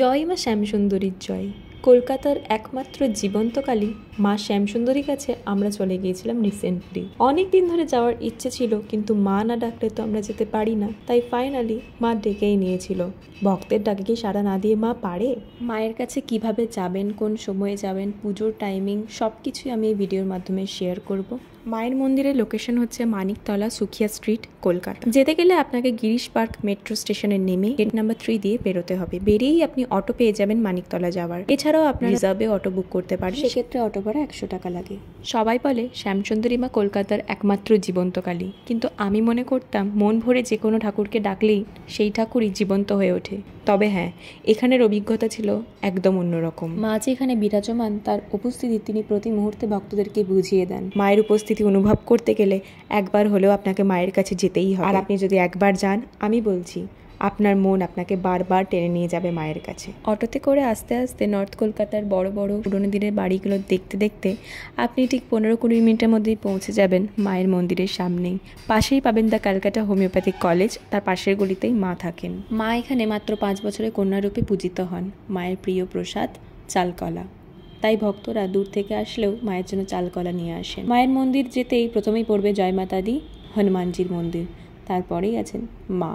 জয় মা শ্যামসুন্দরীর জয় কলকাতার একমাত্র জীবন্তকালী মা শ্যামসুন্দরীর কাছে আমরা চলে গিয়েছিলাম রিসেন্টলি অনেক দিন ধরে যাওয়ার ইচ্ছে ছিল কিন্তু মা না ডাকলে তো আমরা যেতে পারি না তাই ফাইনালি মা ডেকেই নিয়েছিল ভক্তের ডাকে কি সাড়া না দিয়ে মা পারে মায়ের কাছে কিভাবে যাবেন কোন সময়ে যাবেন পুজোর টাইমিং সব কিছুই আমি এই ভিডিওর মাধ্যমে শেয়ার করব মায়ের মন্দিরের লোকেশন হচ্ছে মানিকতলা সুখিয়া স্ট্রিট কলকাতা যেতে গেলে আপনাকে গিরিশ পার্ক মেট্রো স্টেশনে নেমে গেট নাম্বার থ্রি দিয়ে বেরোতে হবে বেরিয়েই আপনি অটো পেয়ে যাবেন মানিকতলা যাওয়ার এছাড়া এছাড়াও আপনি রিজার্ভে অটো বুক করতে পারেন সেক্ষেত্রে অটো ভাড়া একশো টাকা লাগে সবাই বলে শ্যামসুন্দরী মা কলকাতার একমাত্র জীবন্ত কালী কিন্তু আমি মনে করতাম মন ভরে যে কোনো ঠাকুরকে ডাকলেই সেই ঠাকুরই জীবন্ত হয়ে ওঠে তবে হ্যাঁ এখানের অভিজ্ঞতা ছিল একদম অন্যরকম মা যে এখানে বিরাজমান তার উপস্থিতি তিনি প্রতি মুহূর্তে ভক্তদেরকে বুঝিয়ে দেন মায়ের উপস্থিতি অনুভব করতে গেলে একবার হলেও আপনাকে মায়ের কাছে যেতেই হয় আর আপনি যদি একবার যান আমি বলছি আপনার মন আপনাকে বারবার টেনে নিয়ে যাবে মায়ের কাছে অটোতে করে আস্তে আস্তে নর্থ কলকাতার বড় বড় পুরোনো দিনের বাড়িগুলো দেখতে দেখতে আপনি ঠিক পনেরো কুড়ি মিনিটের মধ্যেই পৌঁছে যাবেন মায়ের মন্দিরের সামনেই পাশেই পাবেন দ্য ক্যালকাটা হোমিওপ্যাথিক কলেজ তার পাশের গলিতেই মা থাকেন মা এখানে মাত্র পাঁচ বছরের কন্যারূপে পূজিত হন মায়ের প্রিয় প্রসাদ চালকলা তাই ভক্তরা দূর থেকে আসলেও মায়ের জন্য চালকলা নিয়ে আসেন মায়ের মন্দির যেতেই প্রথমেই পড়বে জয়মাতাদি হনুমানজির মন্দির তারপরেই আছেন মা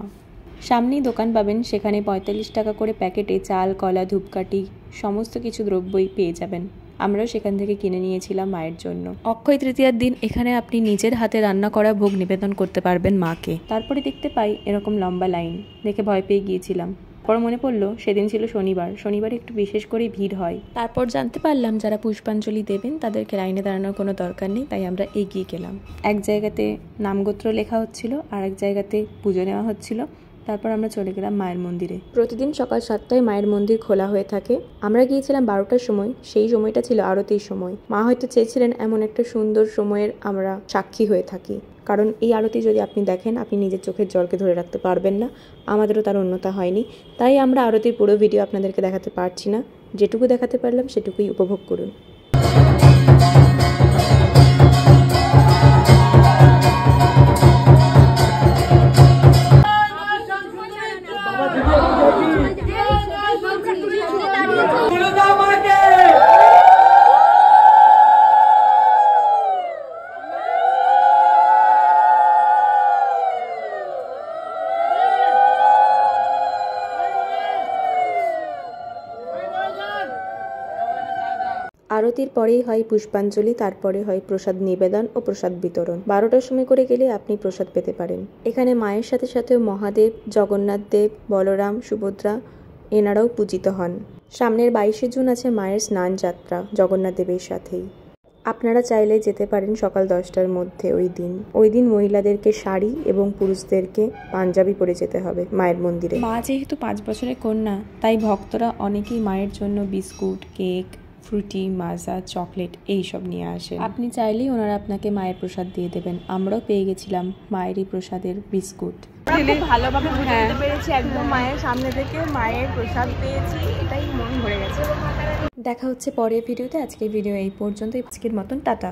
সামনেই দোকান পাবেন সেখানে পঁয়তাল্লিশ টাকা করে প্যাকেটে চাল কলা ধূপকাঠি সমস্ত কিছু দ্রব্যই পেয়ে যাবেন আমরাও সেখান থেকে কিনে নিয়েছিলাম মায়ের জন্য অক্ষয় তৃতীয়ার দিন এখানে আপনি নিজের হাতে রান্না করা ভোগ নিবেদন করতে পারবেন মাকে তারপরে দেখতে পাই এরকম লম্বা লাইন দেখে ভয় পেয়ে গিয়েছিলাম পর মনে পড়লো সেদিন ছিল শনিবার শনিবার একটু বিশেষ করে ভিড় হয় তারপর জানতে পারলাম যারা পুষ্পাঞ্জলি দেবেন তাদেরকে লাইনে দাঁড়ানোর কোনো দরকার নেই তাই আমরা এগিয়ে গেলাম এক জায়গাতে নামগোত্র লেখা হচ্ছিল আর এক জায়গাতে পুজো নেওয়া হচ্ছিল তারপর আমরা চলে গেলাম মায়ের মন্দিরে প্রতিদিন সকাল সাতটায় মায়ের মন্দির খোলা হয়ে থাকে আমরা গিয়েছিলাম বারোটার সময় সেই সময়টা ছিল আরতির সময় মা হয়তো চেয়েছিলেন এমন একটা সুন্দর সময়ের আমরা সাক্ষী হয়ে থাকি কারণ এই আরতি যদি আপনি দেখেন আপনি নিজের চোখের জলকে ধরে রাখতে পারবেন না আমাদেরও তার অন্যতা হয়নি তাই আমরা আরতির পুরো ভিডিও আপনাদেরকে দেখাতে পারছি না যেটুকু দেখাতে পারলাম সেটুকুই উপভোগ করুন আরতির পরেই হয় পুষ্পাঞ্জলি তারপরে হয় প্রসাদ নিবেদন ও প্রসাদ বিতরণ বারোটার সময় করে গেলে আপনি প্রসাদ পেতে পারেন এখানে মায়ের সাথে সাথে মহাদেব জগন্নাথ দেব বলরাম সুভদ্রা এনারাও পূজিত হন সামনের বাইশে জুন আছে মায়ের স্নান যাত্রা জগন্নাথ দেবের সাথেই আপনারা চাইলে যেতে পারেন সকাল দশটার মধ্যে ওই দিন ওই দিন মহিলাদেরকে শাড়ি এবং পুরুষদেরকে পাঞ্জাবি পরে যেতে হবে মায়ের মন্দিরে মা যেহেতু পাঁচ বছরের কন্যা তাই ভক্তরা অনেকেই মায়ের জন্য বিস্কুট কেক ফ্রুটি মাজা চকলেট এইসব নিয়ে আসে আপনি চাইলেই ওনারা আপনাকে মায়ের প্রসাদ দিয়ে দেবেন আমরাও পেয়ে গেছিলাম মায়েরই প্রসাদের বিস্কুট হ্যাঁ। ভালোভাবে একদম মায়ের সামনে মায়ের প্রসাদ এটাই গেছে দেখা হচ্ছে পরের ভিডিওতে আজকের ভিডিও এই পর্যন্ত আজকের মতন টাটা